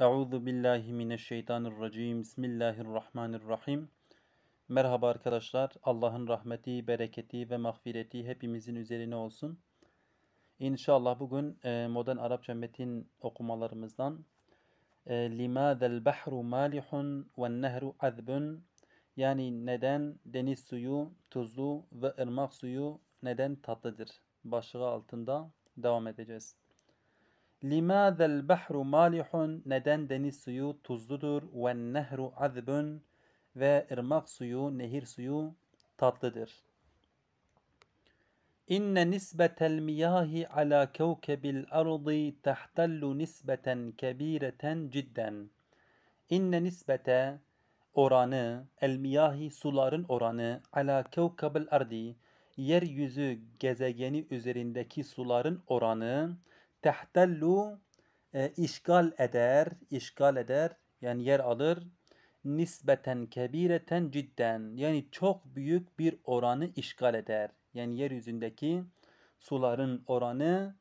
Euzu billahi mineşşeytanirracim. Bismillahirrahmanirrahim. Merhaba arkadaşlar. Allah'ın rahmeti, bereketi ve mağfireti hepimizin üzerine olsun. İnşallah bugün e, modern Arapça metin okumalarımızdan e, Limadel bahru malihun ve nehru azbun yani neden deniz suyu tuzlu ve ırmak suyu neden tatlıdır başlığı altında devam edeceğiz. Limazel bahru malihun neden deniz suyu tuzludur ve nehru azbun ve ırmak suyu nehir suyu tatlıdır. İnne nisbetel miyahi ala kevkebil ardi tahtallu nisbeten kebireten cidden. İnne nisbete oranı, el miyahi suların oranı ala kevkebil ardi yeryüzü gezegeni üzerindeki suların oranı Tehtellu e, işgal eder, işgal eder yani yer alır. Nisbeten kebireten cidden yani çok büyük bir oranı işgal eder. Yani yeryüzündeki suların oranı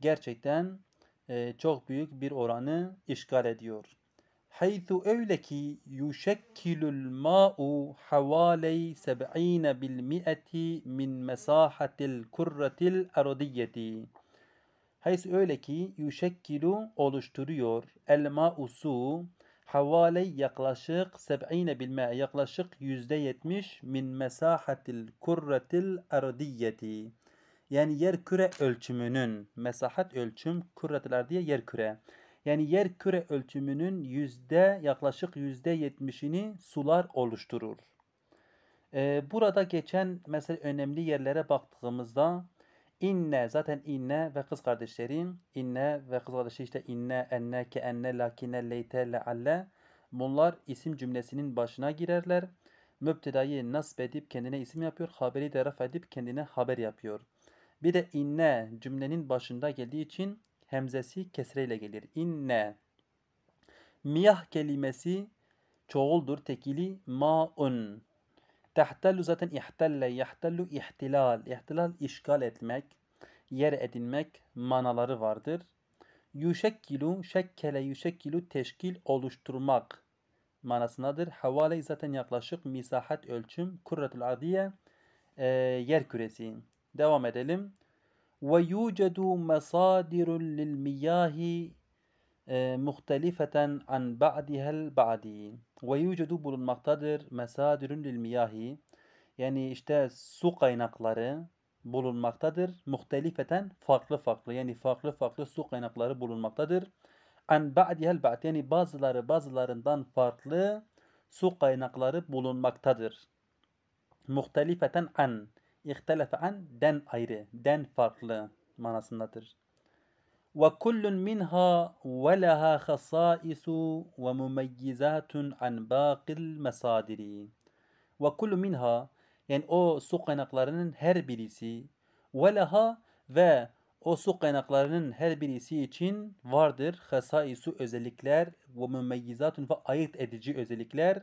gerçekten e, çok büyük bir oranı işgal ediyor. Haythu öyle ki yuşekkilul ma'u havaley seb'ine bil mi'eti min mesahatil kurratil aradiyeti. Hays öyle ki yüşekkilu oluşturuyor. Elma usu havale yaklaşık 70 bilme yaklaşık %70 min mesahatil kurretil ardiyeti. Yani yer küre ölçümünün mesahat ölçüm kurretil ardiye yer küre. Yani yer küre ölçümünün yüzde yaklaşık yüzde yetmişini sular oluşturur. Ee, burada geçen mesela önemli yerlere baktığımızda inne zaten inne ve kız kardeşlerin inne ve kız kardeşi işte inne enne ke enne lakine leyte lealle bunlar isim cümlesinin başına girerler. Mübtedayı nasb edip kendine isim yapıyor. Haberi de raf edip kendine haber yapıyor. Bir de inne cümlenin başında geldiği için hemzesi kesreyle gelir. İnne. Miyah kelimesi çoğuldur tekili maun. Tehtellu zaten ihtelle, yehtellu ihtilal. İhtilal işgal etmek, yer edinmek manaları vardır. Yuşekkilu, şekkele yuşekkilu teşkil oluşturmak manasındadır. Havale zaten yaklaşık misahat ölçüm, kurratul adiye e, yer küresi. Devam edelim. Ve yucedu mesadirun lil miyahi e, muhtelifeten an ba'dihel ba'di ve yucudu bulunmaktadır mesadürün lil miyahi yani işte su kaynakları bulunmaktadır. Muhtelifeten farklı farklı yani farklı farklı su kaynakları bulunmaktadır. An ba'dihel ba'd yani bazıları bazılarından farklı su kaynakları bulunmaktadır. Muhtelifeten an ihtilafe an den ayrı, den farklı manasındadır ve kullun minha ve leha hasaisu ve mumeyyizatun an baqil mesadiri. Ve kullu minha yani o su kaynaklarının her birisi ve ve o su kaynaklarının her birisi için vardır hasaisu özellikler ve mumeyyizatun ve ayırt edici özellikler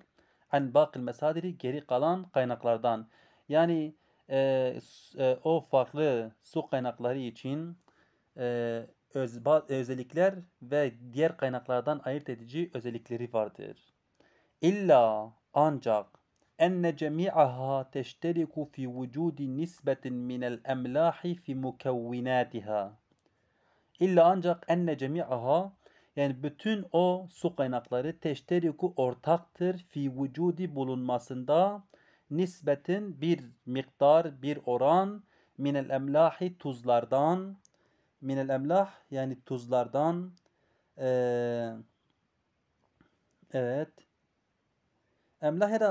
en bakıl mesadiri geri kalan kaynaklardan. Yani e, e, o farklı su kaynakları için e, öz, özellikler ve diğer kaynaklardan ayırt edici özellikleri vardır. İlla ancak enne cemi'aha teşteriku fi vücudi nisbetin minel emlahi fi mukevvinatiha. İlla ancak enne cemi'aha yani bütün o su kaynakları teşteriku ortaktır fi vücudi bulunmasında nisbetin bir miktar bir oran minel emlahi tuzlardan minel emlah yani tuzlardan ee, evet emlah her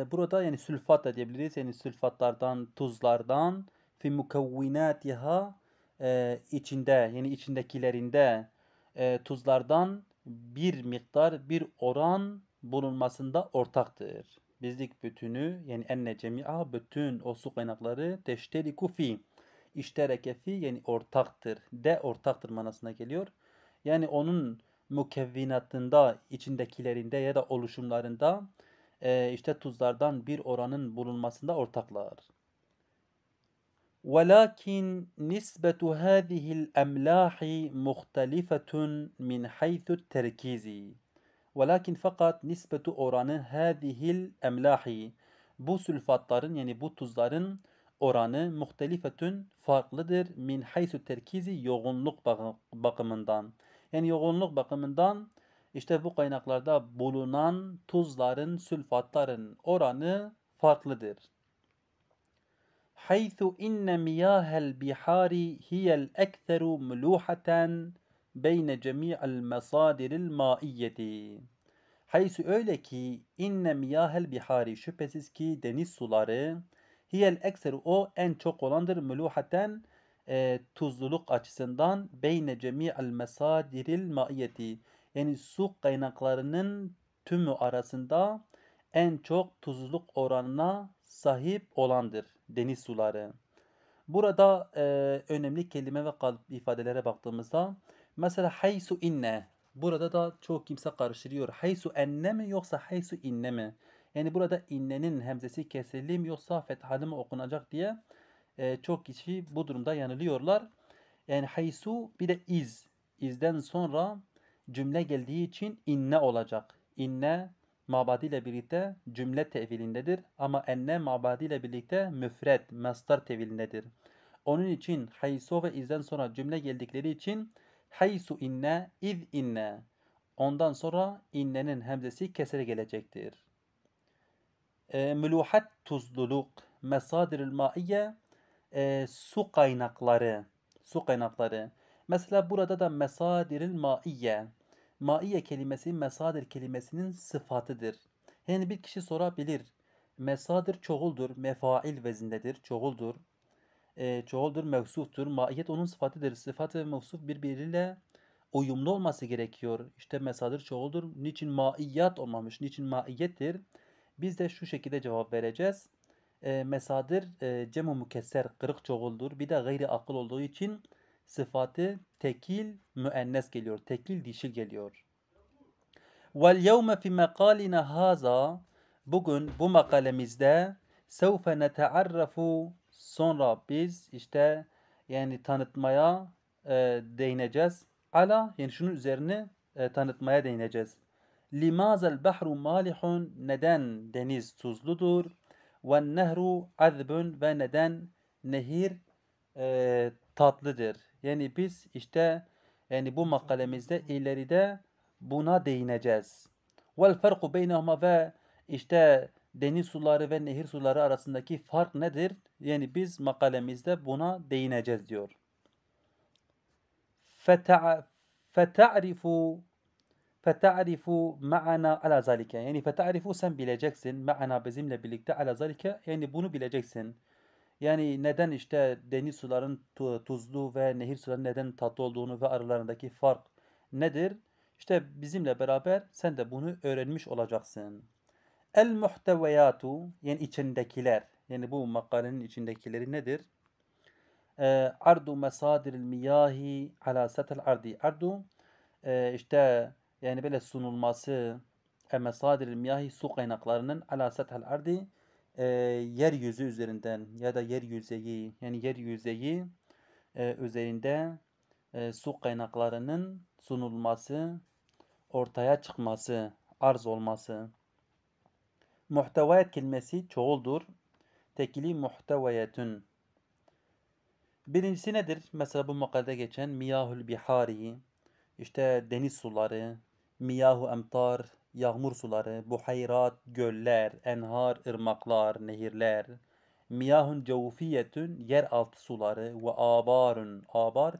e, burada yani sülfat da diyebiliriz yani sülfatlardan tuzlardan fi mukavvinatiha e, içinde yani içindekilerinde e, tuzlardan bir miktar bir oran bulunmasında ortaktır. Bizlik bütünü yani enne cemi'a bütün o su kaynakları teşteliku fi İştereke fi yani ortaktır. De ortaktır manasına geliyor. Yani onun mukevvinatında, içindekilerinde ya da oluşumlarında e, işte tuzlardan bir oranın bulunmasında ortaklar. ولكن نسبة هذه الأملاح مختلفة من حيث التركيز ولكن فقط نسبة oranı هذه الأملاح bu sülfatların yani bu tuzların oranı muhtelifetün farklıdır min haysu terkizi yoğunluk bakımından. Yani yoğunluk bakımından işte bu kaynaklarda bulunan tuzların, sülfatların oranı farklıdır. Haythu inne miyahel bihari hiyel ekteru muluhaten beyne cemi'al masadiril maiyeti. Haysu öyle ki inne miyahel bihari şüphesiz ki deniz suları Hiyel ekseru o en çok olandır meluhaten e, tuzluluk açısından beyne cemi'al mesadiril maiyeti yani su kaynaklarının tümü arasında en çok tuzluluk oranına sahip olandır deniz suları. Burada e, önemli kelime ve kalp ifadelere baktığımızda mesela haysu inne burada da çok kimse karıştırıyor. Haysu enne mi yoksa haysu inne mi? Yani burada innenin hemzesi kesildi mi yoksa fethalı mı okunacak diye e, çok kişi bu durumda yanılıyorlar. Yani haysu bir de iz. İzden sonra cümle geldiği için inne olacak. İnne mabadi ile birlikte cümle tevilindedir ama enne mabadi ile birlikte müfret, mastar tevilindedir. Onun için haysu ve izden sonra cümle geldikleri için haysu inne, iz inne. Ondan sonra innenin hemzesi kesere gelecektir. Ee, müluhat tuzluluk, mesadir maiye, e, su kaynakları, su kaynakları. Mesela burada da mesadir maiye. Maiye kelimesi mesadir kelimesinin sıfatıdır. Yani bir kişi sorabilir. Mesadir çoğuldur, mefail vezindedir, çoğuldur. E, çoğuldur, mevsuftur. Maiyet onun sıfatıdır. Sıfat ve mevsuf birbiriyle uyumlu olması gerekiyor. İşte mesadir çoğuldur. Niçin maiyat olmamış, niçin maiyettir? Biz de şu şekilde cevap vereceğiz. E, mesadir e, cemu mukesser kırık çoğuldur. Bir de gayri akıl olduğu için sıfatı tekil müennes geliyor. Tekil dişil geliyor. Vel yevme fi mekalina haza bugün bu makalemizde sevfe netearrafu sonra biz işte yani tanıtmaya e, değineceğiz. Ala yani şunun üzerine e, tanıtmaya değineceğiz. Limazel behru malihun neden deniz tuzludur? Ve nehru azbun ve neden nehir e, tatlıdır? Yani biz işte yani bu makalemizde ileride buna değineceğiz. Vel farku beynehuma ve işte deniz suları ve nehir suları arasındaki fark nedir? Yani biz makalemizde buna değineceğiz diyor. فَتَعْرِفُ fetarifu ma'ana ala zalike. Yani fetarifu sen bileceksin. Ma'ana bizimle birlikte ala zalike. Yani bunu bileceksin. Yani neden işte deniz suların tuzlu ve nehir suların neden tatlı olduğunu ve aralarındaki fark nedir? İşte bizimle beraber sen de bunu öğrenmiş olacaksın. El muhteveyatu yani içindekiler. Yani bu makalenin içindekileri nedir? Ee, ardu mesadiril miyahi ala setel ardi. Ardu e, işte yani böyle sunulması emesadir miyahi su kaynaklarının ala sethel ardi e, yeryüzü üzerinden ya da yer yüzeyi yani yer yüzeyi e, üzerinde e, su kaynaklarının sunulması ortaya çıkması arz olması muhtevayet kelimesi çoğuldur tekili muhtevayetün birincisi nedir mesela bu makalede geçen miyahul bihari işte deniz suları miyahu emtar, yağmur suları, buhayrat, göller, enhar, ırmaklar, nehirler, miyahun cevfiyetün, yeraltı suları ve abarun, abar,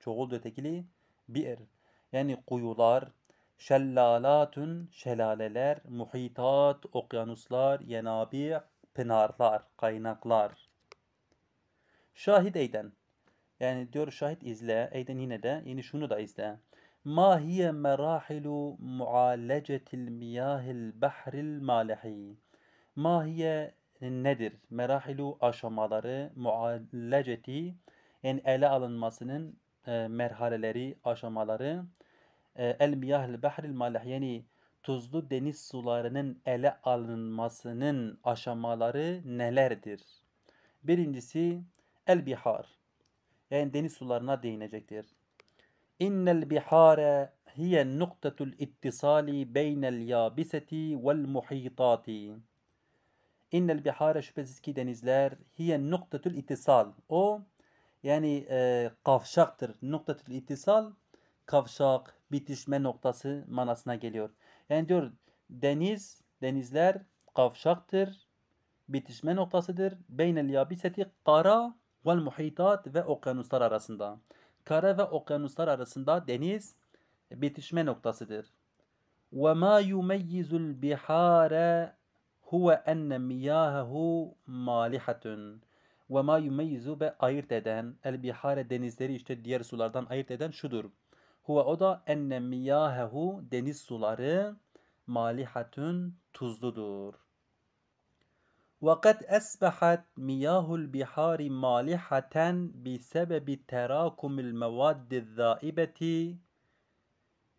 çoğul ötekili, bir, yani kuyular, şellalatun, şelaleler, muhitat, okyanuslar, yenabi, pınarlar, kaynaklar. Şahit eyden, yani diyor şahit izle, eyden yine de, yine şunu da izle. Ma هي مراحل معالجة المياه البحر malihi? Ma هي nedir? Merahilu aşamaları mualleceti yani ele alınmasının e, merhaleleri, aşamaları e, el miyahil behril malihi yani tuzlu deniz sularının ele alınmasının aşamaları nelerdir? Birincisi el bihar yani deniz sularına değinecektir. İnnel bihare hiye nuktetul ittisali beynel yabiseti vel muhitati. İnnel bihare şüphesiz ki denizler hiye nuktetul ittisal. O yani e, kavşaktır. Nuktetul ittisal kavşak, bitişme noktası manasına geliyor. Yani diyor deniz, denizler kavşaktır, bitişme noktasıdır. Beynel yabiseti kara vel muhitat ve okyanuslar arasında kara ve okyanuslar arasında deniz e, bitişme noktasıdır. وَمَا يُمَيِّزُ الْبِحَارَ هُوَ اَنَّ مِيَاهَهُ مَالِحَةٌ وَمَا يُمَيِّزُ ve ayırt eden, el bihare denizleri işte diğer sulardan ayırt eden şudur. Huve o da enne miyahehu deniz suları malihatun tuzludur. وقد أصبحت مياه البحار مالحة بسبب تراكم المواد الذائبة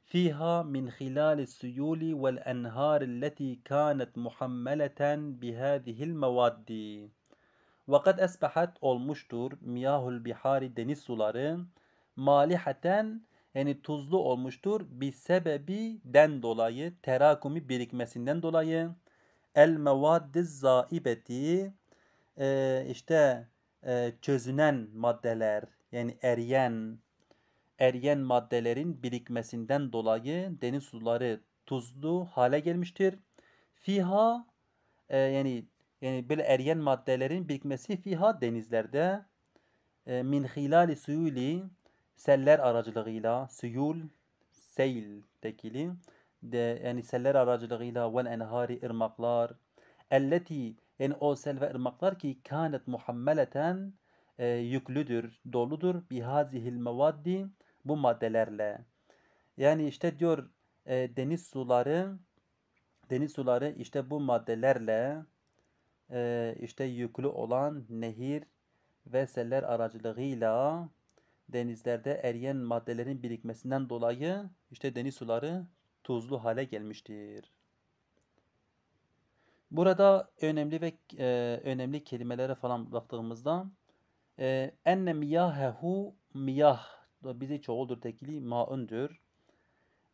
فيها من خلال السيول والأنهار التي كانت محملة بهذه المواد وقد أصبحت أولمشتور مياه البحار deniz مالحة malihaten yani tuzlu olmuştur bir sebebi den dolayı terakumi birikmesinden dolayı el mevaddiz zaibeti e, işte e, çözünen maddeler yani eriyen eriyen maddelerin birikmesinden dolayı deniz suları tuzlu hale gelmiştir. Fiha e, yani yani böyle eriyen maddelerin birikmesi fiha denizlerde e, min hilali suyuli seller aracılığıyla suyul seyl tekili de yani seller aracılığıyla vel enhari ırmaklar elleti yani o sel ve ırmaklar ki kanet muhammeleten e, yüklüdür, doludur bihazihil mevaddi bu maddelerle. Yani işte diyor e, deniz suları deniz suları işte bu maddelerle e, işte yüklü olan nehir ve seller aracılığıyla denizlerde eriyen maddelerin birikmesinden dolayı işte deniz suları tuzlu hale gelmiştir. Burada önemli ve e, önemli kelimelere falan baktığımızda e, enne miyahehu miyah bizi çoğuldur tekili maundur.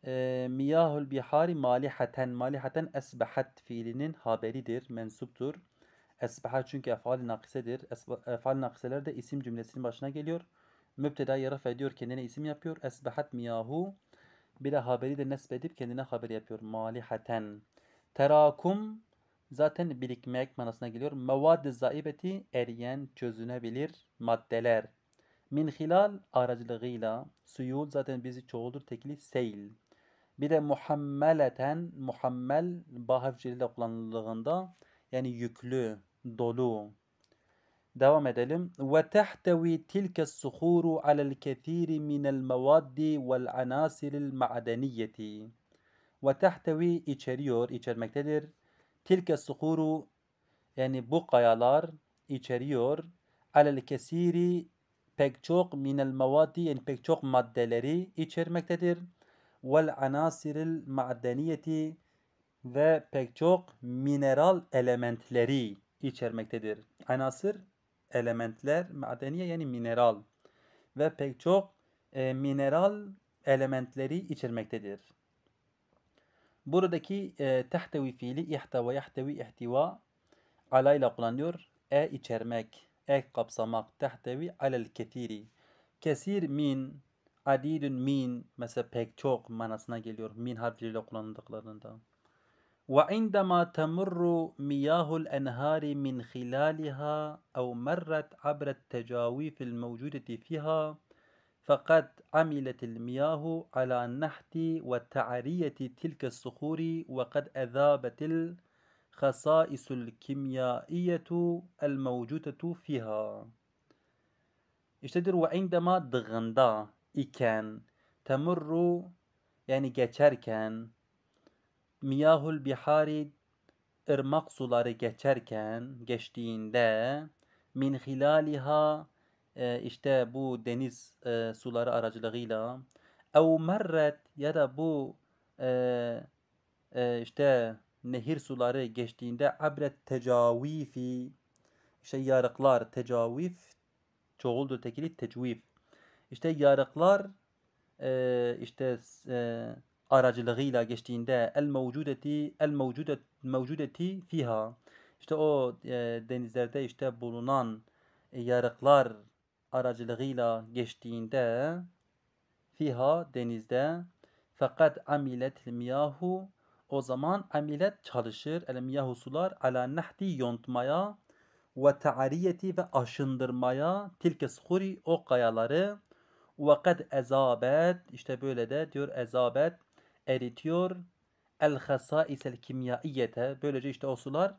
E, miyahul bihari malihaten malihaten esbehat fiilinin haberidir, mensuptur. Esbeha çünkü efali nakisedir. Efali nakiseler de isim cümlesinin başına geliyor. Mübteda yaraf ediyor, kendine isim yapıyor. Esbehat miyahu bir de haberi de nesbedip kendine haber yapıyor. Malihaten. Terakum zaten birikmek manasına geliyor. Mevad-ı zaibeti eriyen çözünebilir maddeler. Min hilal aracılığıyla suyul zaten bizi çoğuldur tekli seyl. Bir de muhammeleten muhammel bahafçiliğinde kullanıldığında yani yüklü, dolu, دوام دلم وتحتوي تلك الصخور على الكثير من المواد والعناصر المعدنية وتحتوي إيشاريور إيشار مكتدر تلك الصخور يعني بقايالار إيشاريور على الكثير بكتوق من المواد يعني بكتوق مادلري إيشار مكتدر والعناصر المعدنية ve pek çok mineral elementleri içermektedir. Anasır elementler madeniye yani mineral ve pek çok e, mineral elementleri içermektedir. Buradaki e, tehtevi fiili ihtava yahtevi ihtiva alayla kullanıyor. E içermek, e kapsamak, tehtevi alel ketiri. Kesir min, adidun min mesela pek çok manasına geliyor min harfiyle kullanıldıklarında. وعندما تمر مياه الأنهار من خلالها أو مرت عبر التجاويف الموجودة فيها فقد عملت المياه على نحت وتعرية تلك الصخور وقد أذابت الخصائص الكيميائية الموجودة فيها اشتدر وعندما دغندا إكان تمر يعني جاتشاركان miyahul bihari ırmak suları geçerken geçtiğinde min hilaliha e, işte bu deniz e, suları aracılığıyla ev merret ya da bu e, e, işte nehir suları geçtiğinde abret tecavifi işte yarıklar tecavif çoğuldur tekili tecvif işte yarıklar e, işte e, aracılığıyla geçtiğinde el mevcudeti el mevcudet mevcudeti fiha işte o e, denizlerde işte bulunan e, yarıklar aracılığıyla geçtiğinde fiha denizde fakat amilet miyahu o zaman amilet çalışır. El miyahu sular ala nahdi yontmaya ve ta'ariyeti ve aşındırmaya tilke skuri o kayaları ve kad ezabet işte böyle de diyor ezabet eritiyor. El hasaisel kimyaiyete. Böylece işte o sular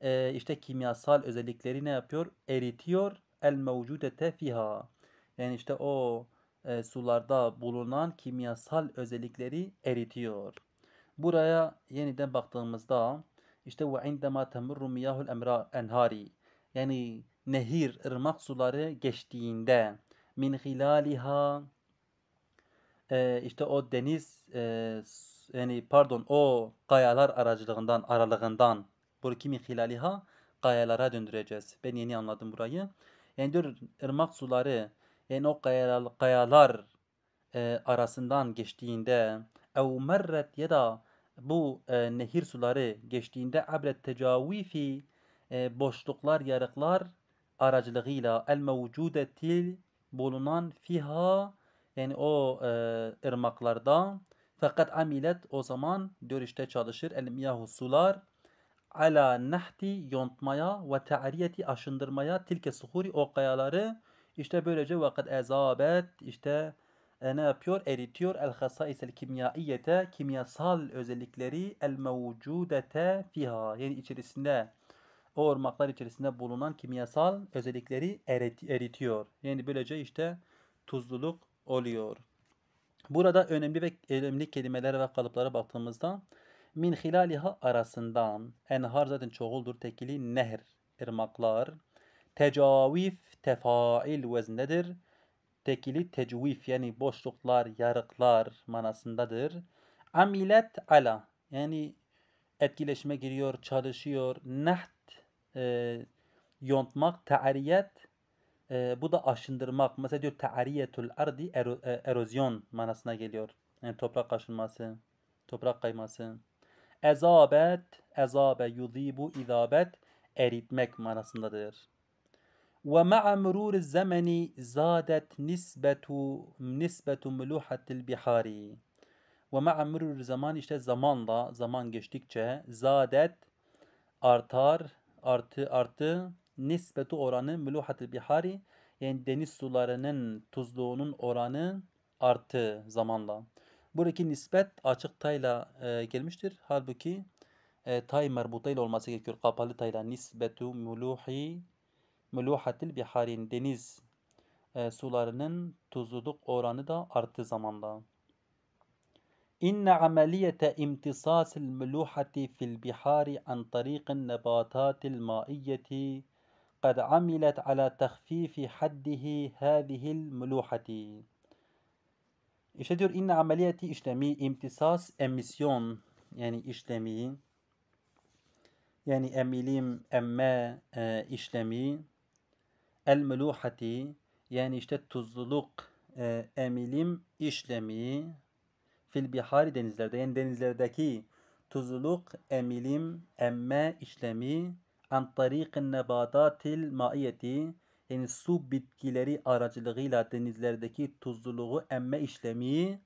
e, işte kimyasal özellikleri ne yapıyor? Eritiyor. El mevcudete fiha. Yani işte o e, sularda bulunan kimyasal özellikleri eritiyor. Buraya yeniden baktığımızda işte ve indema temurru miyahul emra enhari. Yani nehir, ırmak suları geçtiğinde min hilaliha e, işte o deniz e, yani pardon o kayalar aracılığından aralığından bu kimi hilaliha kayalara döndüreceğiz. Ben yeni anladım burayı. Yani diyor ırmak suları yani o kayalar, kayalar e, arasından geçtiğinde ev merret ya da bu e, nehir suları geçtiğinde abret tecavifi e, boşluklar yarıklar aracılığıyla el mevcudetil bulunan fiha yani o e, ırmaklarda fakat amilet o zaman dönüşte çalışır. El miyahu sular ala nahti yontmaya ve ta'riyeti aşındırmaya tilke suhuri o kayaları işte böylece vakat ezabet işte e, ne yapıyor? Eritiyor el hasaisel kimyaiyete kimyasal özellikleri el mevcudete fiha yani içerisinde o ırmaklar içerisinde bulunan kimyasal özellikleri eritiyor. Yani böylece işte tuzluluk, oluyor. Burada önemli ve önemli kelimelere ve kalıplara baktığımızda min hilaliha arasından enhar zaten çoğuldur tekili nehr ırmaklar tecavif tefail veznedir tekili tecvif yani boşluklar yarıklar manasındadır amilet ala yani etkileşime giriyor çalışıyor Neht e, yontmak tariyet e, bu da aşındırmak. Mesela diyor ta'ariyetul ardi ero, e, erozyon manasına geliyor. Yani toprak aşınması, toprak kayması. Ezabet, ezabe yuzibu izabet eritmek manasındadır. Ve ma'a murur zamani zadet nisbetu nisbetu muluhatil bihari. Ve ma'a murur zaman işte zamanla zaman geçtikçe zadet artar artı artı nisbetu oranı müluhatil bihari yani deniz sularının tuzluğunun oranı arttı zamanla. Buradaki nispet açık tayla e, gelmiştir. Halbuki e, tay merbutayla olması gerekiyor. Kapalı tayla nisbetu müluhi müluhatil biharin deniz e, sularının tuzluluk oranı da arttı zamanla. İnne ameliyete imtisasil müluhati fil bihari an tariqin nebatatil maiyeti قد عملت على تخفيف حده هذه الملوحة يشدر إن عملية إشلامي امتصاص اميسيون يعني إشلامي يعني أميليم أما آه، إشلامي الملوحة يعني اشتدت الزلوق آه، أميليم إشلامي في البحار denizlerde yani denizlerdeki tuzluluk أميليم أما إشلامي an tariqin nebatatil maiyeti yani su bitkileri aracılığıyla denizlerdeki tuzluluğu emme işlemi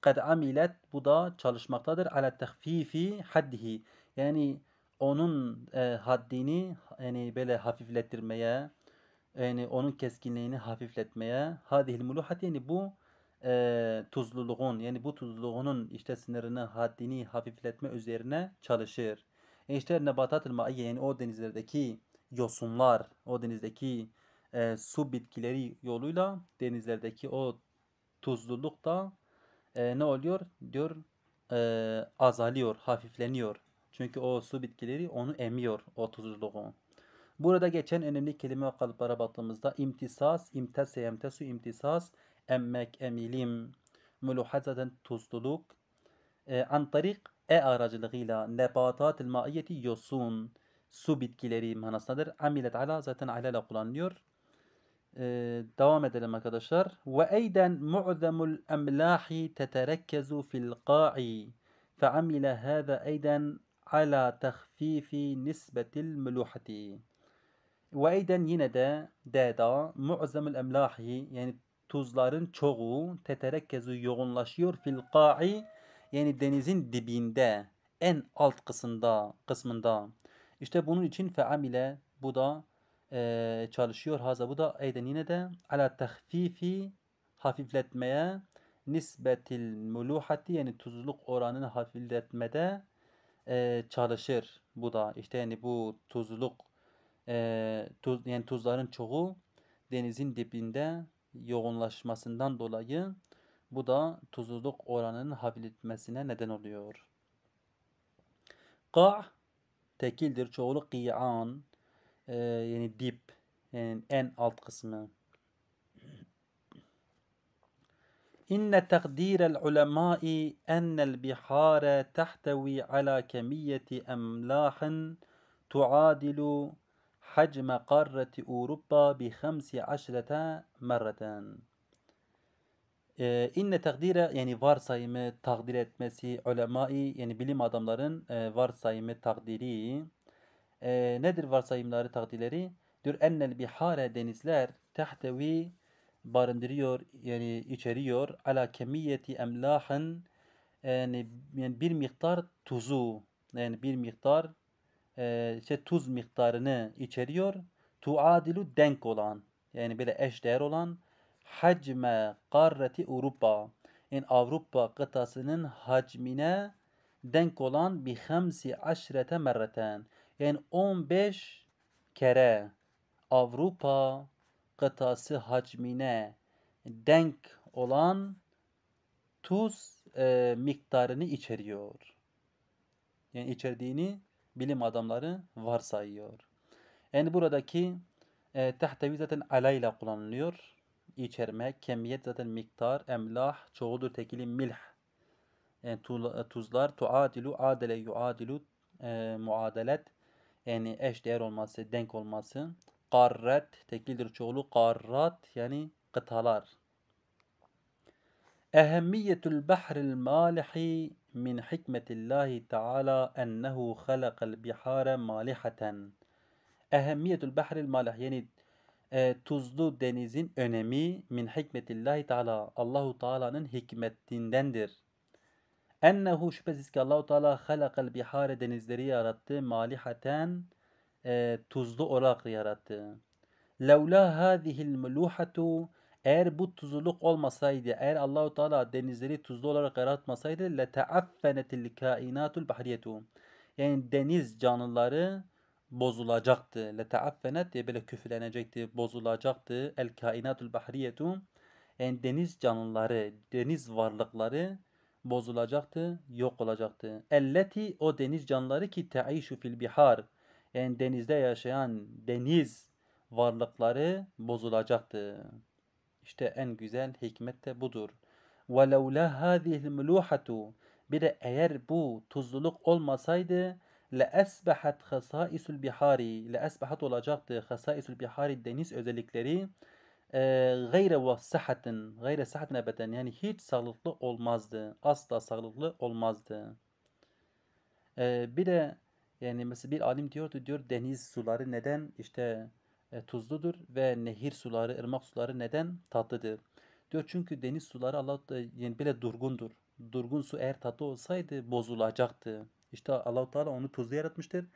kad amilet bu da çalışmaktadır ala tahfifi haddihi yani onun e, haddini yani böyle hafiflettirmeye yani onun keskinliğini hafifletmeye hadihil muluhat yani bu e, tuzluluğun yani bu tuzluluğunun işte sınırını haddini hafifletme üzerine çalışır. E işte nebatatül maiye yani o denizlerdeki yosunlar, o denizdeki e, su bitkileri yoluyla denizlerdeki o tuzluluk da e, ne oluyor? Diyor e, azalıyor, hafifleniyor. Çünkü o su bitkileri onu emiyor, o tuzluluğu. Burada geçen önemli kelime ve kalıplara baktığımızda imtisas, imtese, emtesu, imtisas, emmek, emilim, muluhazaten tuzluluk, e, antarik, أعراج الغيلة نباتات المائية يوسون su bitkileri manasındadır. Amilet ala zaten alela kullanılıyor. Ee, devam edelim arkadaşlar. Ve eyden mu'zemul emlahi teterekkezu fil qa'i. Fe amile hâze eyden ala tehfifi nisbetil muluhati. Ve eyden yine de deda mu'zemul emlahi yani tuzların çoğu teterekkezu yoğunlaşıyor fil qa'i. Yani denizin dibinde en alt kısımda kısmında. işte bunun için feamile bu da e, çalışıyor. Haza bu da eyden yine de ala tahfifi hafifletmeye nisbetil muluhati yani tuzluk oranını hafifletmede e, çalışır. Bu da işte yani bu tuzluk e, tuz, yani tuzların çoğu denizin dibinde yoğunlaşmasından dolayı bu da tuzluluk oranının hafifletmesine neden oluyor. Ka' tekildir. Çoğulu kıyan e, yani dip yani en alt kısmı. إن تقدير العلماء أن البحار تحتوي على كمية أملاح تعادل حجم قارة أوروبا بخمس عشرة مرة e, inne takdire yani varsayımı takdir etmesi, ulemayı yani bilim adamların e, varsayımı takdiri. E, ee, nedir varsayımları takdirleri? Diyor ennel bihare denizler tehtevi barındırıyor yani içeriyor ala kemiyeti emlahın yani, yani bir miktar tuzu yani bir miktar e, işte tuz miktarını içeriyor. Tuadilu denk olan yani böyle eşdeğer olan hacme karreti Avrupa in Avrupa kıtasının hacmine denk olan bi hamsi aşrete merreten yani 15 kere Avrupa kıtası hacmine denk olan tuz e, miktarını içeriyor. Yani içerdiğini bilim adamları varsayıyor. Yani buradaki e, tehtevi zaten kullanılıyor içerme, kemiyet zaten miktar, emlah, çoğuldur tekili milh. Yani e, tuzlar tuadilu, adele yuadilu, e, muadelet. Yani eş değer olması, denk olması. Karret, tekildir çoğulu. Karrat yani kıtalar. Ehemmiyetül behril malihi min hikmetillahi teala ennehu halakal bihare malihaten. Ehemmiyetül behril malih yani e, tuzlu denizin önemi min hikmetillahi teala Allahu Teala'nın hikmetindendir. Ennehu şüphesiz ki Allahu Teala halakal bihare denizleri yarattı malihaten e, tuzlu olarak yarattı. Levla hadihil muluhatu eğer bu tuzluluk olmasaydı, eğer Allahu Teala denizleri tuzlu olarak yaratmasaydı le taaffenetil kainatul bahriyetu. Yani deniz canlıları bozulacaktı. Letaaffenet diye böyle küflenecekti, bozulacaktı. El kainatul bahriyetu en deniz canlıları, deniz varlıkları bozulacaktı, yok olacaktı. Elleti o deniz canlıları ki teişu fil bihar en denizde yaşayan deniz varlıkları bozulacaktı. İşte en güzel hikmet de budur. وَلَوْ لَا هَذِهِ الْمُلُوحَةُ Bir de eğer bu tuzluluk olmasaydı لَاَسْبَحَتْ خَسَائِسُ الْبِحَارِ لَاَسْبَحَتْ olacak خَسَائِسُ الْبِحَارِ deniz özellikleri gayre vassahatin gayre sahatin ebeden yani hiç sağlıklı olmazdı. Asla sağlıklı olmazdı. E, bir de yani mesela bir alim diyordu diyor deniz suları neden işte e, tuzludur ve nehir suları, ırmak suları neden tatlıdır? Diyor çünkü deniz suları Allah yani bile durgundur. Durgun su eğer tatlı olsaydı bozulacaktı. İşte Allahu Teala onu tuzlu yaratmıştır.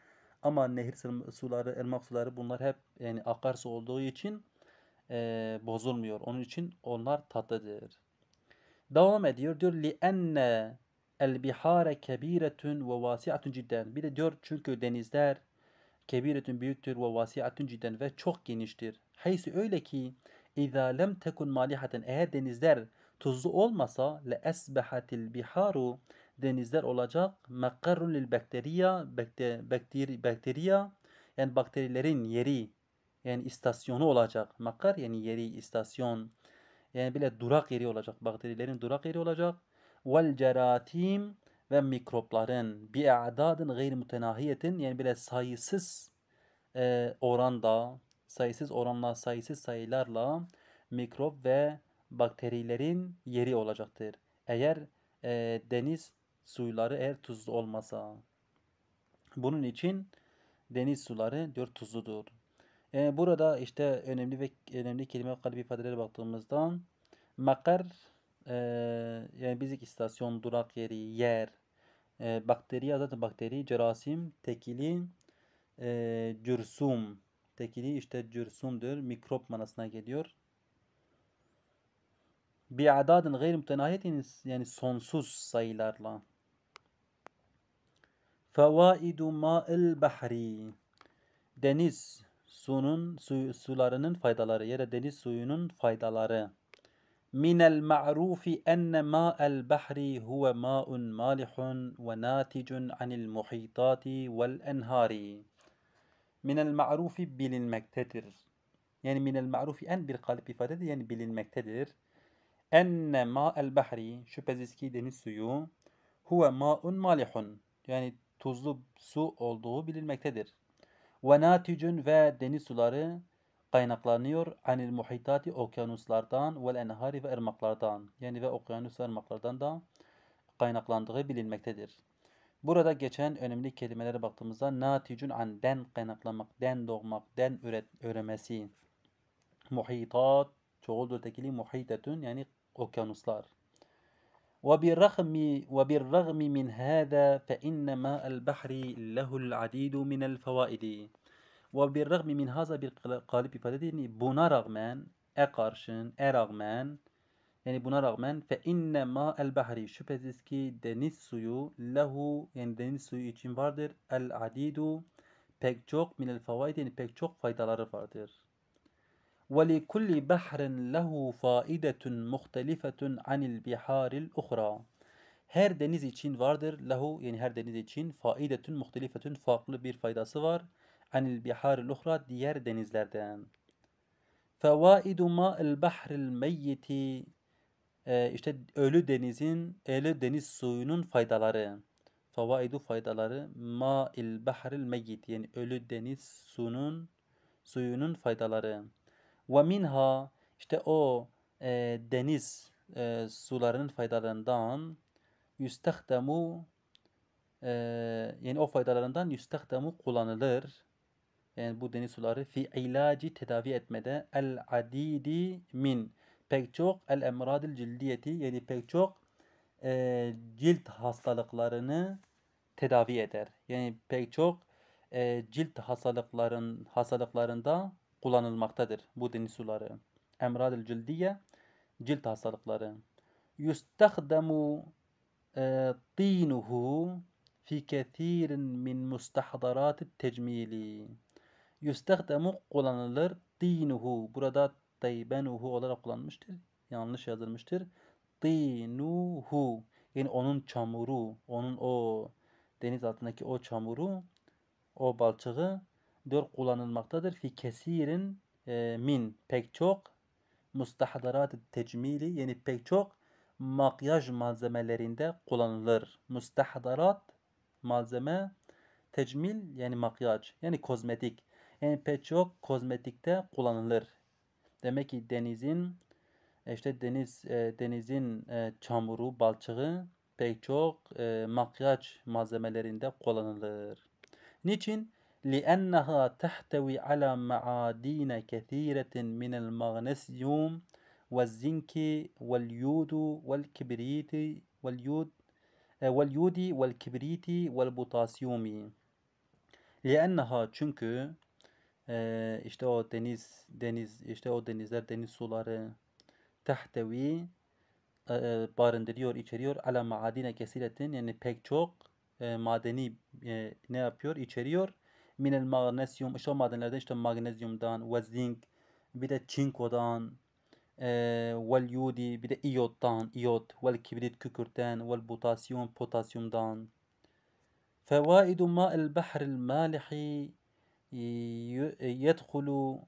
Ama nehir suları, ırmak suları bunlar hep yani akarsu olduğu için e, bozulmuyor. Onun için onlar tatlıdır. Devam ediyor. Diyor li enne el bihare kebiretun ve vasiatun cidden. Bir de diyor çünkü denizler kebiretun büyüktür ve vasiatun cidden ve çok geniştir. Haysi öyle ki İza lem tekun malihaten eğer denizler tuzlu olmasa le esbehatil biharu denizler olacak. Mekarun lil bakteriya, bakteri, bakteriya yani bakterilerin yeri yani istasyonu olacak. Makar yani yeri, istasyon. Yani bile durak yeri olacak. Bakterilerin durak yeri olacak. Vel ceratim ve mikropların bi'adadın gayri mütenahiyetin yani bile sayısız e, oranda, sayısız oranla, sayısız sayılarla mikrop ve bakterilerin yeri olacaktır. Eğer e, deniz suyları eğer tuzlu olmasa. Bunun için deniz suları diyor tuzludur. E, burada işte önemli ve önemli kelime kalıp ifadelere baktığımızda makar e, yani bizik istasyon, durak yeri, yer, e, bakteriya zaten bakteri, cerasim, tekili, e, cürsum. Tekili işte cürsumdur, mikrop manasına geliyor. Bir adadın gayr yani sonsuz sayılarla Fevaidu ma'il bahri. Deniz sunun su, sularının faydaları ya da deniz suyunun faydaları. Min Minel ma'rufi enne ma'el bahri huve ma'un malihun ve naticun anil muhitati vel enhari. Minel ma'rufi bilinmektedir. Yani min minel ma'rufi en bir kalıp ifadedir. Yani bilinmektedir. Enne ma'el bahri şüphesiz ki deniz suyu huve ma'un malihun. Yani tuzlu su olduğu bilinmektedir. Ve naticun ve deniz suları kaynaklanıyor anil muhitati okyanuslardan ve enhari ve ermaklardan yani ve okyanus ve ermaklardan da kaynaklandığı bilinmektedir. Burada geçen önemli kelimelere baktığımızda natijun, an den kaynaklamak, den doğmak, den üret, öğrenmesi. Muhitat çoğul dörtekili muhitetun yani okyanuslar. وبالرغم وبالرغم من هذا فإن ماء البحر له العديد من الفوائد وبالرغم من هذا bir kalıp ifade değil buna rağmen e karşın e yani buna rağmen fe inne ma el bahri şüphesiz ki deniz suyu lehu yani deniz suyu için vardır el adidu pek çok minel fawaid yani pek çok faydaları vardır. وَلِكُلِّ بَحْرٍ لَهُ فَائِدَةٌ مُخْتَلِفَةٌ عَنِ الْبِحَارِ الْاُخْرَى Her deniz için vardır. Lahu yani her deniz için faidetun muhtelifetun farklı bir faydası var. Anil biharil uhra diğer denizlerden. Fevaidu ma'il bahril meyyiti ee, işte ölü denizin, ölü deniz suyunun faydaları. Fevaidu faydaları ma il bahril meyyit yani ölü deniz suyunun suyunun faydaları. Ve minha işte o e, deniz e, sularının faydalarından yüstehdemu e, yani o faydalarından yüstehdemu kullanılır. Yani bu deniz suları fi ilacı tedavi etmede el adidi min pek çok el emradil cildiyeti yani pek çok e, cilt hastalıklarını tedavi eder. Yani pek çok e, cilt hastalıkların hastalıklarında kullanılmaktadır bu deniz suları. Emradil cildiye, cilt hastalıkları. Yustahdamu e, tinuhu fi kethirin min mustahdarati tecmili. Yustahdamu kullanılır tinuhu. Burada taybenuhu olarak kullanmıştır. Yanlış yazılmıştır. Tinuhu. Yani onun çamuru, onun o deniz altındaki o çamuru, o balçığı dört kullanılmaktadır. Fi kesirin e, min pek çok mustahdarat tecmili yani pek çok makyaj malzemelerinde kullanılır. Mustahdarat malzeme tecmil yani makyaj yani kozmetik. Yani pek çok kozmetikte kullanılır. Demek ki denizin işte deniz e, denizin e, çamuru, balçığı pek çok e, makyaj malzemelerinde kullanılır. Niçin? لأنها تحتوي على معادن كثيرة من المغنيسيوم والزنك واليود والكبريت واليود واليود والكبريت والبوتاسيوم لأنها çünkü işte o deniz deniz işte o denizler deniz suları tehtevi barındırıyor içeriyor ala maadine kesiretin yani pek çok madeni ne yapıyor içeriyor من المغنيسيوم شو ما دن لديش المغنيسيوم دان والزنك بدا تشينكو دان آه، واليودي بدا ايوت دان ايوت والكبريت كوكورتان والبوتاسيوم بوتاسيوم دان فوائد ماء البحر المالح يدخل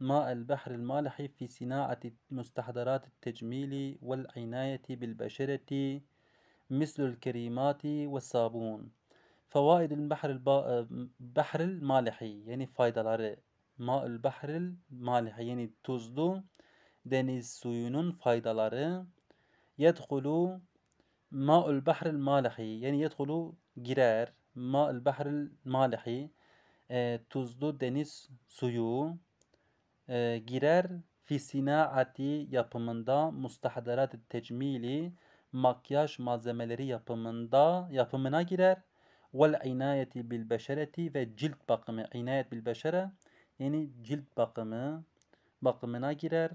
ماء البحر المالح في صناعة مستحضرات التجميل والعناية بالبشرة مثل الكريمات والصابون Fevaidil bahril bahril malihi yani faydaları Ma'ül bahril malihi yani tuzlu deniz suyunun faydaları yedhulu ma'ül bahril malihi yani yedhulu girer ma'ül bahril malihi e, tuzlu deniz suyu e, girer fi sinaati yapımında mustahdarat tecmili makyaj malzemeleri yapımında yapımına girer Vel inayeti bil beşereti ve cilt bakımı. İnayet bil beşere yani cilt bakımı bakımına girer.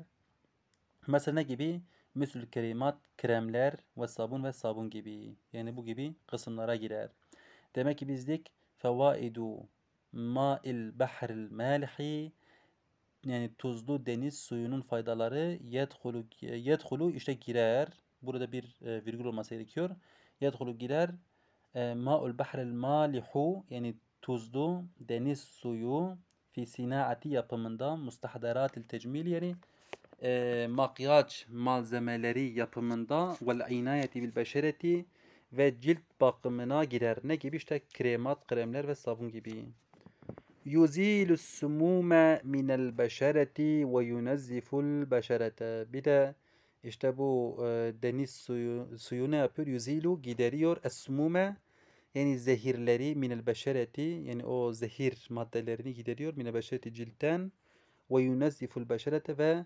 Mesela ne gibi? Müslü kerimat, kremler ve sabun ve sabun gibi. Yani bu gibi kısımlara girer. Demek ki bizlik fevaidu ma'il bahril malihi yani tuzlu deniz suyunun faydaları yedhulu, yedhulu işte girer. Burada bir e, virgül olması gerekiyor. Yedhulu girer ماء البحر المالح يعني توزدو denizsuyu في sanatı yapımında müstehderat el tecmiliyeli e, makyaj malzemeleri yapımında vel inayeti bil beşereti ve cilt bakımına girer. Ne gibi işte kremat, kremler ve sabun gibi. Yuzilus sumume minel beşereti ve yunezziful beşerete. Bir de İşte bu e, deniz suyu suyu ne yapıyor? Yüzilu gideriyor esmume yani zehirleri minel beşereti yani o zehir maddelerini gideriyor minel beşereti ciltten ve yunezziful beşerete ve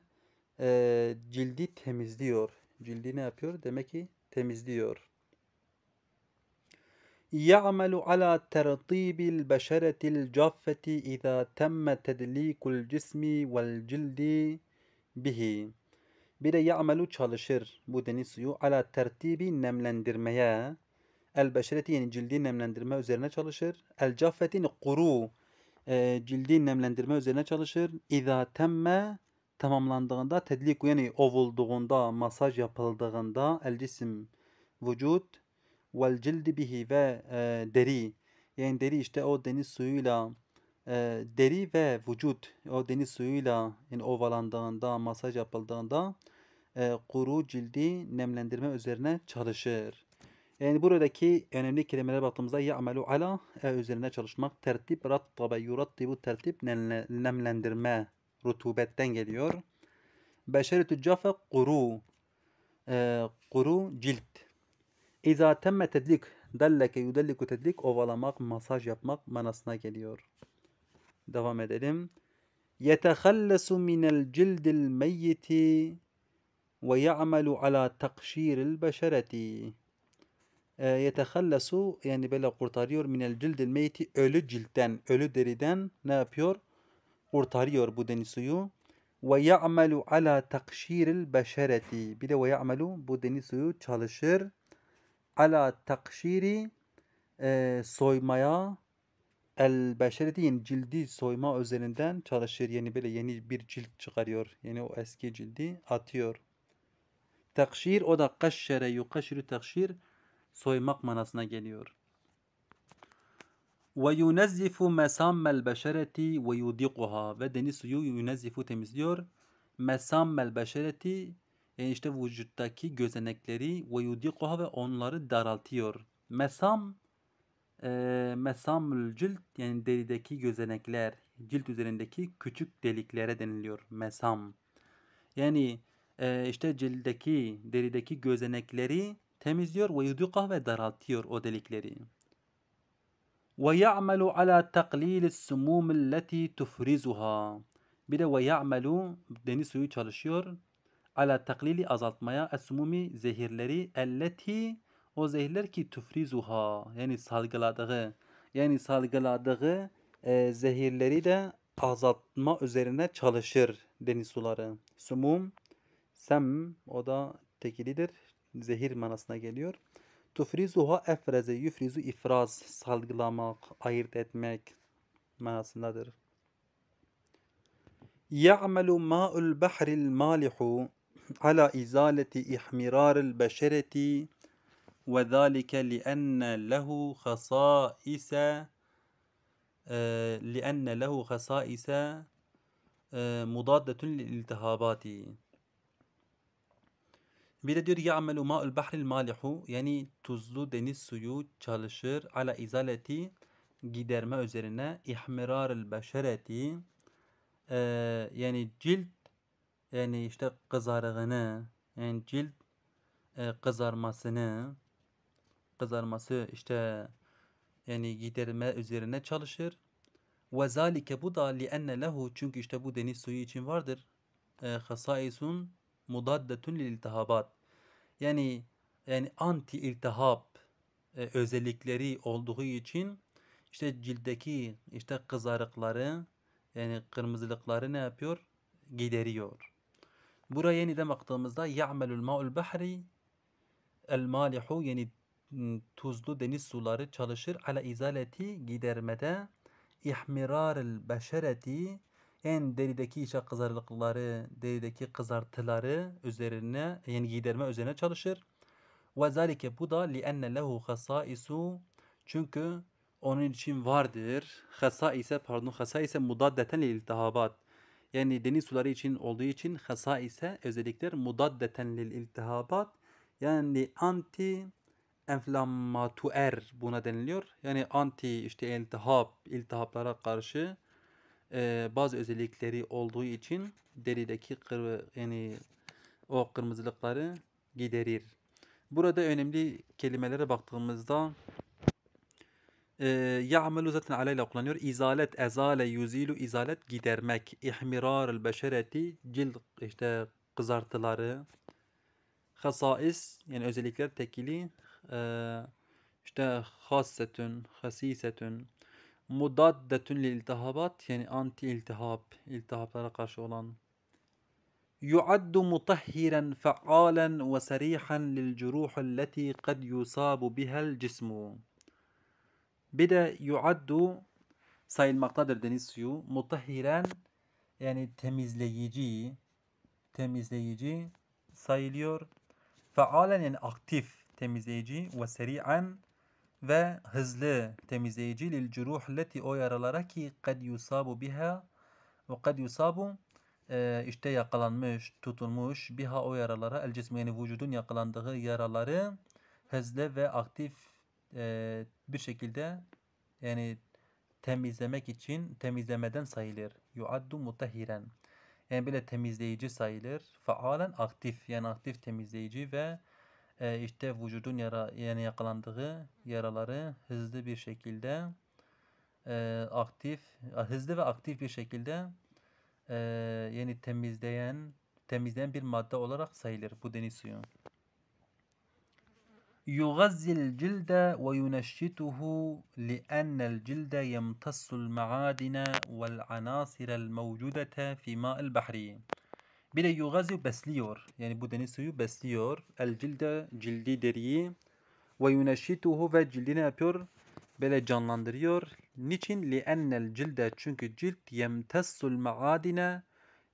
e, cildi temizliyor. Cildi ne yapıyor? Demek ki temizliyor. يعمل على ترطيب البشرة الجافة إذا تم تدليك الجسم والجلد به bir de ya'melu çalışır bu deniz suyu ala tertibi nemlendirmeye. El beşereti yani cildi nemlendirme üzerine çalışır. El caffetin kuru e, cildi nemlendirme üzerine çalışır. İza temme tamamlandığında tedlik yani ovulduğunda masaj yapıldığında el cisim vücut vel cildi bihi ve e, deri yani deri işte o deniz suyuyla e, deri ve vücut o deniz suyuyla yani ovalandığında, masaj yapıldığında e, kuru cildi nemlendirme üzerine çalışır. Yani buradaki önemli kelimelere baktığımızda ya'melu ala e, üzerine çalışmak, tertip rattabe yurattibu tertip nemlendirme rutubetten geliyor. Beşeretü cafe kuru e, kuru cilt. İza temme tedlik delleke yudelliku tedlik ovalamak, masaj yapmak manasına geliyor. Devam edelim. Yetehallesu minel cildil meyyiti ve ya'melu ala takşiril beşereti. E, Yetehallesu yani böyle kurtarıyor minel cildil meyyiti ölü ciltten, ölü deriden ne yapıyor? Kurtarıyor bu deniz suyu. Ve ya'melu ala takşiril beşereti. Bir de ve ya'melu bu deniz suyu çalışır. Ala takşiri e, soymaya El Beşeri deyin cildi soyma üzerinden çalışır. Yani böyle yeni bir cilt çıkarıyor. Yani o eski cildi atıyor. Tekşir o da kaşşere yukaşiru tekşir soymak manasına geliyor. Ve yunezzifu mesammel beşereti ve yudiquha ve deniz suyu yunezzifu temizliyor. Mesammel beşereti yani işte vücuttaki gözenekleri ve yudiquha ve onları daraltıyor. Mesam e, mesamül cilt yani derideki gözenekler, cilt üzerindeki küçük deliklere deniliyor mesam. Yani e, işte cildeki, derideki gözenekleri temizliyor ve yudukah ve daraltıyor o delikleri. Ve ya'melu ala taklilis sumum allati tufrizuha. Bir de ve ya'melu deniz suyu çalışıyor. Ala taklili azaltmaya, esmumi zehirleri elleti o zehirler ki tufrizuha yani salgıladığı yani salgıladığı e, zehirleri de azaltma üzerine çalışır deniz suları. Sumum sem o da tekilidir. Zehir manasına geliyor. Tufrizuha efreze yufrizu ifraz salgılamak, ayırt etmek manasındadır. Ya'melu ma'ul bahril malihu ala izaleti el beşereti وذلك لأن له خصائص لأن له خصائص مضادة للالتهابات Bir de diyor ya'melu ma'ul bahril malihu yani tuzlu deniz suyu çalışır ala izaleti giderme üzerine ihmiraril beşereti e, yani cilt yani işte kızarığını yani cilt e, kızarmasını kızarması işte yani giderme üzerine çalışır. Ve zalike bu da lienne lehu çünkü işte bu deniz suyu için vardır. E, hasaisun mudaddetun lil iltihabat. Yani yani anti iltihap e, özellikleri olduğu için işte cildeki işte kızarıkları yani kırmızılıkları ne yapıyor? Gideriyor. Buraya yeniden baktığımızda ya'melul ma'ul bahri el malihu yani Iı, tuzlu deniz suları çalışır. Ala izaleti gidermede ihmiraril beşereti en derideki içe kızarlıkları, derideki kızartıları üzerine yani giderme üzerine çalışır. Ve zalike bu da li enne lehu hasaisu çünkü onun için vardır. Hasa ise pardon hasa ise mudaddeten iltihabat. Yani deniz suları için olduğu için hasa ise özellikler mudaddeten iltihabat. Yani anti enflamatuer buna deniliyor. Yani anti işte iltihap, iltihaplara karşı e, bazı özellikleri olduğu için derideki kır, yani o kırmızılıkları giderir. Burada önemli kelimelere baktığımızda e, ya'melu zaten aleyla kullanıyor. İzalet, ezale, yuzilu, izalet gidermek. İhmirar el beşereti, cilt işte kızartıları. Hasais yani özellikler tekili. اشتهى خاصة خسيسة مضادة iltihabat yani anti التهاب iltihaplara karşı olan يعد مطهرا فعالا وسريحا للجروح التي قد يصاب بها الجسم Bir de yuaddu sayılmaktadır deniz suyu. Mutahiren yani temizleyici temizleyici sayılıyor. Faalen yani aktif temizleyici ve seri'an ve hızlı temizleyici lil curuh leti o yaralara ki kad yusabu biha ve kad yusabu e, işte yakalanmış, tutulmuş biha o yaralara el cismi vücudun yakalandığı yaraları hızlı ve aktif e, bir şekilde yani temizlemek için temizlemeden sayılır. Yuaddu mutahiren. Yani böyle temizleyici sayılır. Faalen aktif yani aktif temizleyici ve e, işte vücudun yara, yani yakalandığı yaraları hızlı bir şekilde e, aktif, hızlı ve aktif bir şekilde e, yani temizleyen temizleyen bir madde olarak sayılır bu deniz suyu. يغذي الجلد وينشطه لأن الجلد يمتص المعادن والعناصر الموجودة في ماء البحر bir de yugazi besliyor. Yani bu deniz suyu besliyor. El cilde cildi deriyi ve yuneşituhu ve cildini yapıyor. Böyle canlandırıyor. Niçin? Li ennel cilde çünkü cilt yemtessul maadine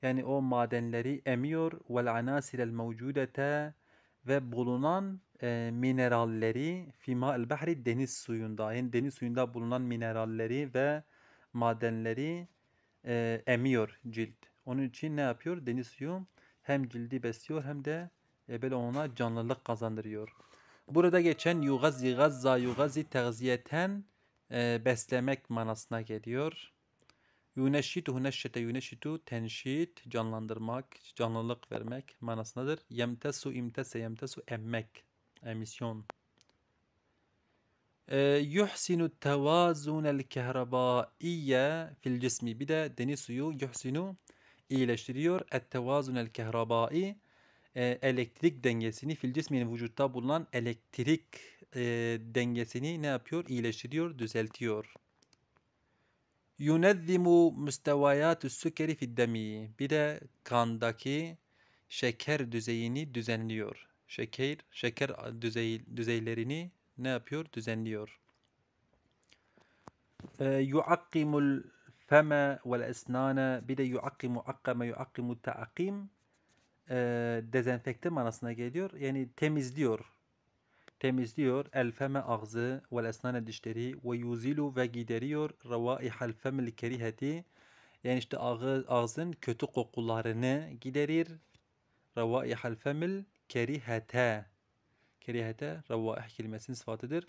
yani o madenleri emiyor. Vel anasirel mevcudete ve bulunan e, mineralleri fima el bahri deniz suyunda yani deniz suyunda bulunan mineralleri ve madenleri e, emiyor cilt. Onun için ne yapıyor? Deniz suyu hem cildi besliyor hem de e, böyle ona canlılık kazandırıyor. Burada geçen yugazi gazza yugazi tegziyeten e, beslemek manasına geliyor. Yuneşşituhu neşşete yuneşşitu tenşit canlandırmak, canlılık vermek manasındadır. Yemtesu imtese yemtesu emmek, emisyon. E, yuhsinu tevazunel kehrabaiyye fil cismi. Bir de deniz suyu yuhsinu iyileştiriyor. Ettevazunel kehrabai e, elektrik dengesini fil cismin vücutta bulunan elektrik e, dengesini ne yapıyor? İyileştiriyor, düzeltiyor. Yunezzimu müstevayatü sükeri fiddemi. Bir de kandaki şeker düzeyini düzenliyor. Şeker, şeker düzey, düzeylerini ne yapıyor? Düzenliyor. E, Yuakkimul Feme ve esnane bir de yuakkimu akkame yuakkimu taakim e, dezenfekte manasına geliyor. Yani temizliyor. Temizliyor. El feme ağzı ve esnane dişleri ve yuzilu ve gideriyor. Revaihal femil keriheti yani işte ağzın kötü kokularını giderir. Revaihal femil kerihete kerihete revaih kelimesinin sıfatıdır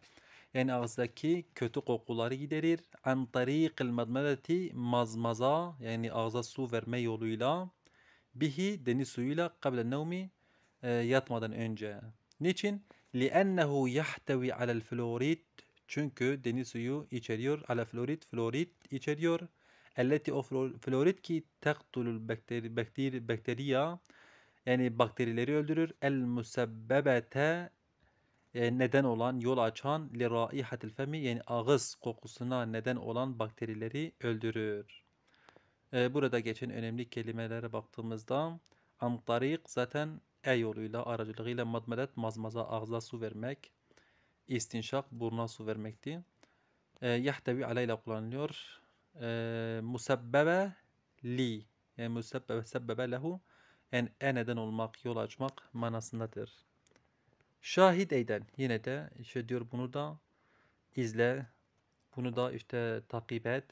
yani ağızdaki kötü kokuları giderir. An tariqil madmadati mazmaza yani ağza su verme yoluyla bihi deniz suyuyla kabla nevmi e, yatmadan önce. Niçin? لِأَنَّهُ يَحْتَوِي عَلَى الْفْلُورِيدِ Çünkü deniz suyu içeriyor. ala florit, florit içeriyor. اَلَّتِ o florit ki تَقْتُلُ bakteri, bakteri, bakteriya yani bakterileri öldürür. El musebbebete e, neden olan, yol açan liraihatil femi yani ağız kokusuna neden olan bakterileri öldürür. E, burada geçen önemli kelimelere baktığımızda antarik zaten e yoluyla, aracılığıyla madmedet mazmaza ağza su vermek, istinşak burna su vermekti. E, yahtavi aleyla kullanılıyor. E, musebbebe li yani musebbebe sebbebe lehu yani e neden olmak, yol açmak manasındadır. Şahit eden yine de işte diyor bunu da izle, bunu da işte takip et.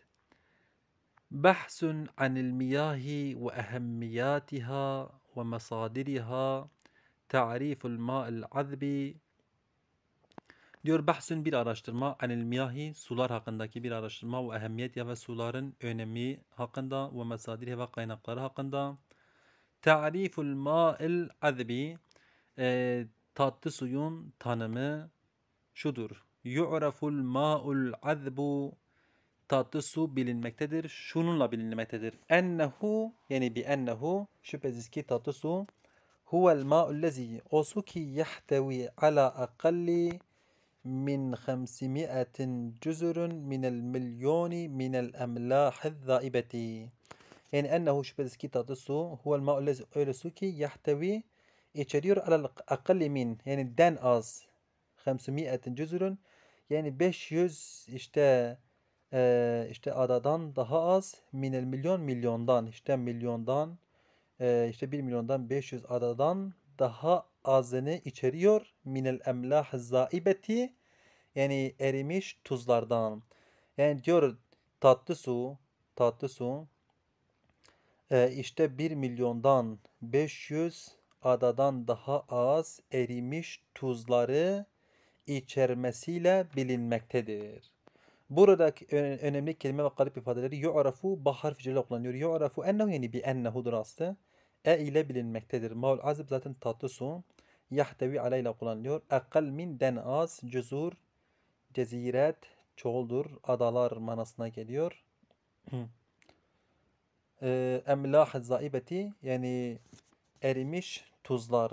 Bahsun anil miyahi ve ehemmiyatiha ve mesadiriha ta'riful ma'il azbi diyor bahsun bir araştırma anil miyahi sular hakkındaki bir araştırma ve ehemmiyet ve suların önemi hakkında ve mesadiriha ve kaynakları hakkında ta'riful ma'il azbi e, tatlı suyun tanımı şudur. Yu'raful ma'ul azbu tatlı su bilinmektedir. Şununla bilinmektedir. Ennehu yani bi ennehu şüphesiz ki tatlı su huvel ma'ul lezi o su ki yahtavi ala akalli min 500 cüzürün minel milyoni minel emlahiz zaibeti. Yani ennehu şüphesiz ki tatlı su huvel ma'ul lezi öyle su ki yahtavi içeriyor alal akalli min yani den az 500 cüzürün yani 500 işte e, işte adadan daha az minel milyon milyondan işte milyondan e, işte 1 milyondan 500 adadan daha azını içeriyor minel emlah zaibeti yani erimiş tuzlardan. Yani diyor tatlı su, tatlı su e, işte 1 milyondan 500 adadan daha az erimiş tuzları içermesiyle bilinmektedir. Buradaki önemli kelime ve garip ifadeleri yu'rafu ba harfi kullanıyor. Yu'rafu ennehu yani bi ennehudur aslı. E ile bilinmektedir. Maul azib zaten tatlı su. Yahtevi ale ile kullanılıyor. Ekal den az cüzur ceziret çoğuldur. Adalar manasına geliyor. Ee, Emlah zaibeti yani erimiş tuzlar.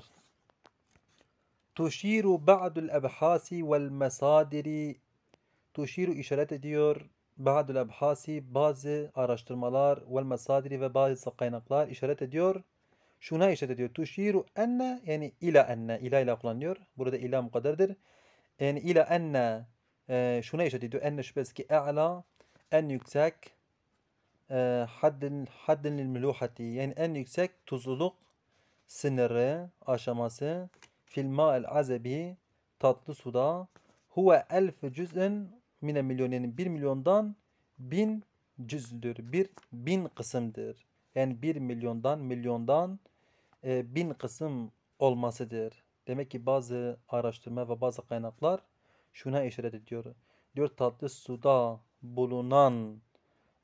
Tuşiru ba'dul ebhasi vel mesadiri Tuşiru işaret ediyor. Ba'dul ebhasi bazı araştırmalar vel mesadiri ve bazı kaynaklar işaret ediyor. Şuna işaret ediyor. Tuşiru enne yani ila enne. İla ila kullanılıyor. Burada ila mukadderdir. Yani ila enne e, şuna işaret ediyor. Enne şüphesiz ki e'la en yüksek e, haddin, haddin mülûhati yani en yüksek tuzluluk sınırı, aşaması filma el azebi tatlı suda huve elf cüz'ün mine milyonenin bir milyondan bin cüzdür. Bir bin kısımdır. Yani bir milyondan milyondan e, bin kısım olmasıdır. Demek ki bazı araştırma ve bazı kaynaklar şuna işaret ediyor. Diyor tatlı suda bulunan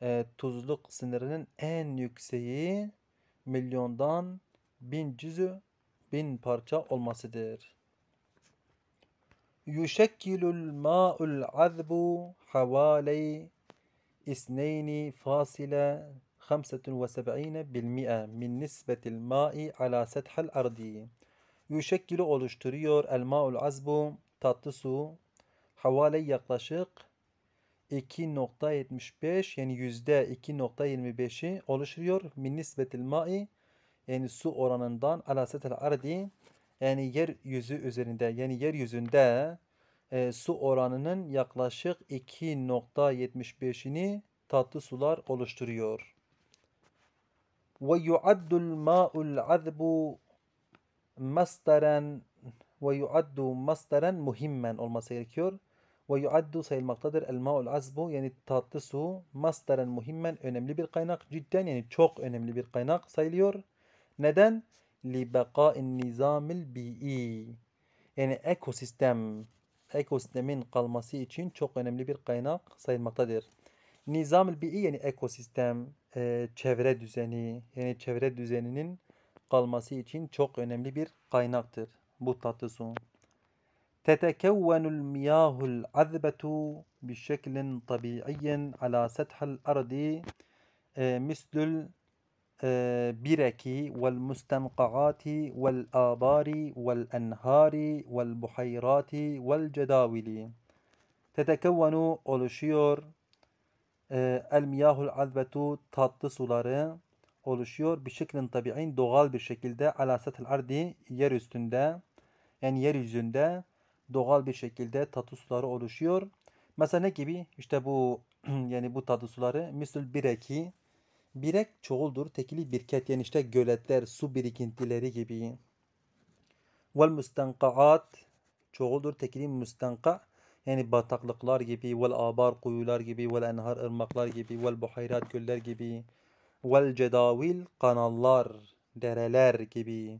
e, tuzluk sınırının en yükseği milyondan bin cüzü bin parça olmasıdır. Yüşekkilul ma'ul azbu havali isneyni fasile 75 bil mi'e min nisbetil ma'i ala sethel ardi. Yüşekkili oluşturuyor el ma'ul azbu tatlı su havale yaklaşık 2.75 yani yüzde %2.25'i oluşturuyor min nisbetil ma'i yani su oranından ala setel ardi yani yeryüzü üzerinde yani yeryüzünde e, su oranının yaklaşık 2.75'ini tatlı sular oluşturuyor. Ve yuaddul ma'ul azbu masteren ve yuaddu masteren muhimmen olması gerekiyor. Ve yuaddu sayılmaktadır el ma'ul azbu yani tatlı su masteren muhimmen önemli bir kaynak cidden yani çok önemli bir kaynak sayılıyor. ندا لبقاء النظام الBİ. Yani ekosistem, ekosistemin kalması için çok önemli bir kaynak sayılmaktadır. Nizam Bİ yani ekosistem, e, çevre düzeni, yani çevre düzeninin kalması için çok önemli bir kaynaktır bu tatlı su. تتكون المياه العذبة بشكل طبيعي على سطح الأرض مثل bireki vel mustenqaati vel abari vel enhari vel buhayrati vel cedavili tetekevvenu oluşuyor el miyahul azbetu tatlı suları oluşuyor. Bir şıklın tabi'in doğal bir şekilde ala setil ardi yer üstünde yani yeryüzünde doğal bir şekilde tatlı suları oluşuyor. Mesela ne gibi? işte bu yani bu tatlı suları misül bireki Birek çoğuldur. Tekili birket yenişte göletler, su birikintileri gibi. Vel müstenkaat çoğuldur. Tekili müstenka yani bataklıklar gibi. Vel abar kuyular gibi. Vel enhar ırmaklar gibi. Vel buhayrat göller gibi. Vel cedavil kanallar, dereler gibi.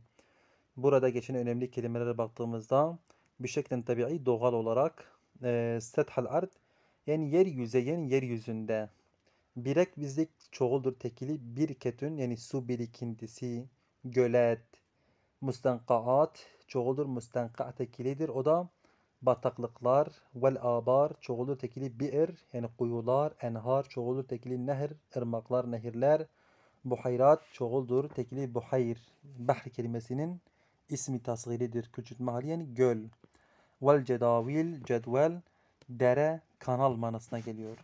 Burada geçen önemli kelimelere baktığımızda bir şekilde tabii doğal olarak e, sethal ard yani yer yüzeyin yeryüzünde Birek bizlik çoğuldur tekili bir ketün yani su birikintisi, gölet, mustankaat çoğuldur mustanka tekilidir. O da bataklıklar vel abar çoğuldur tekili bi'r er yani kuyular, enhar çoğuldur tekili nehir, ırmaklar, nehirler, buhayrat çoğuldur tekili buhayr. Bahri kelimesinin ismi tasgiridir. Küçültme hali yani göl. Vel cedavil cedvel dere kanal manasına geliyor.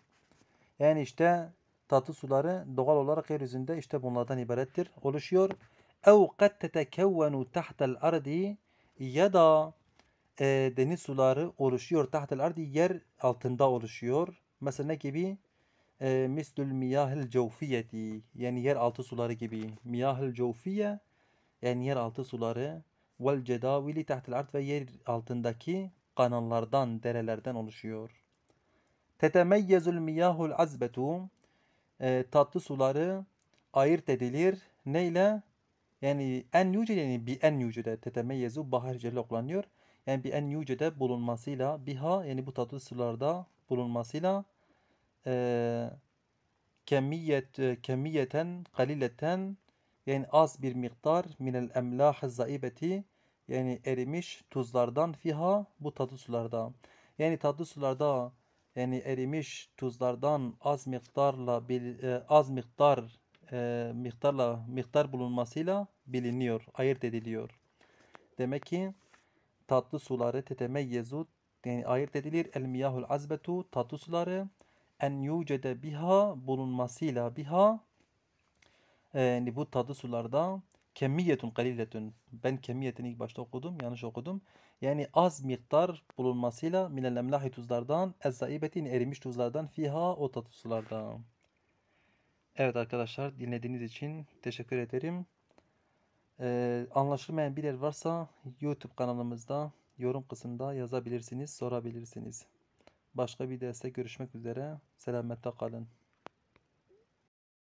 Yani işte Tatlı suları doğal olarak yeryüzünde işte bunlardan ibarettir. Oluşuyor. اَوْ قَدْ تَتَكَوَّنُ تَحْتَ الْاَرْضِ Ya da e, deniz suları oluşuyor. Tahtel ardi yer altında oluşuyor. Mesela ne gibi? E, mislül miyahil cevfiyeti. Yani yer altı suları gibi. Miyahil cevfiye. Yani yer altı suları. Vel cedavili tahtel ard ve yer altındaki kanallardan, derelerden oluşuyor. Tetemeyyezul miyahul azbetu e, tatlı suları ayırt edilir. Neyle? Yani en yüce yani bir en yücede tetemeyyezu bahar loklanıyor. Yani bir en yücede bulunmasıyla biha yani bu tatlı sularda bulunmasıyla e, kemiyet e, kemiyeten kalileten yani az bir miktar minel emlah zaibeti yani erimiş tuzlardan fiha bu tatlı sularda. Yani tatlı sularda yani erimiş tuzlardan az miktarla e, az miktar e, miktarla miktar bulunmasıyla biliniyor, ayırt ediliyor. Demek ki tatlı suları tetemeyyezu yani ayırt edilir. El miyahul azbetu tatlı suları en yucede biha bulunmasıyla biha e, yani bu tatlı sularda kemiyetun kaliletun. Ben kemiyetini ilk başta okudum. Yanlış okudum. Yani az miktar bulunmasıyla minel emlahi tuzlardan ezzaibetin erimiş tuzlardan fiha o tatlı sularda. Evet arkadaşlar dinlediğiniz için teşekkür ederim. Ee, anlaşılmayan bir varsa YouTube kanalımızda yorum kısmında yazabilirsiniz, sorabilirsiniz. Başka bir derste görüşmek üzere. Selamette kalın.